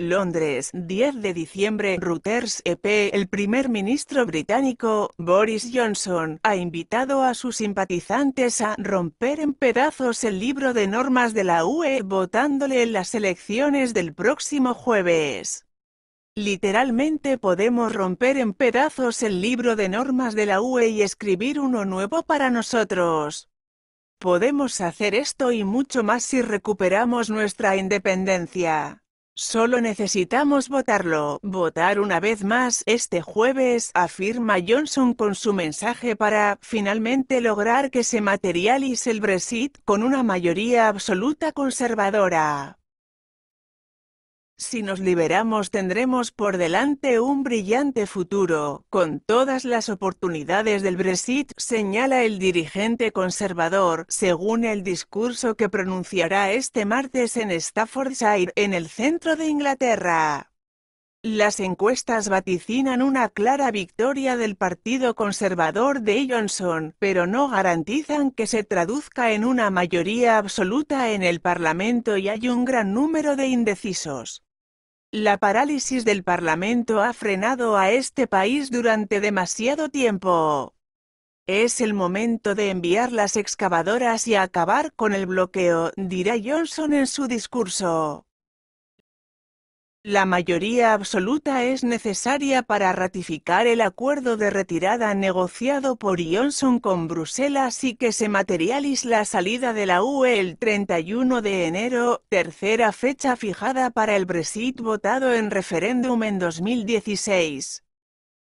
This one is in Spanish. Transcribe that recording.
Londres, 10 de diciembre, Reuters EP, el primer ministro británico, Boris Johnson, ha invitado a sus simpatizantes a romper en pedazos el libro de normas de la UE votándole en las elecciones del próximo jueves. Literalmente podemos romper en pedazos el libro de normas de la UE y escribir uno nuevo para nosotros. Podemos hacer esto y mucho más si recuperamos nuestra independencia. Solo necesitamos votarlo, votar una vez más este jueves, afirma Johnson con su mensaje para, finalmente, lograr que se materialice el Brexit con una mayoría absoluta conservadora. Si nos liberamos tendremos por delante un brillante futuro, con todas las oportunidades del Brexit, señala el dirigente conservador, según el discurso que pronunciará este martes en Staffordshire, en el centro de Inglaterra. Las encuestas vaticinan una clara victoria del Partido Conservador de Johnson, pero no garantizan que se traduzca en una mayoría absoluta en el Parlamento y hay un gran número de indecisos. La parálisis del Parlamento ha frenado a este país durante demasiado tiempo. Es el momento de enviar las excavadoras y acabar con el bloqueo, dirá Johnson en su discurso. La mayoría absoluta es necesaria para ratificar el acuerdo de retirada negociado por Johnson con Bruselas y que se materialice la salida de la UE el 31 de enero, tercera fecha fijada para el Brexit votado en referéndum en 2016.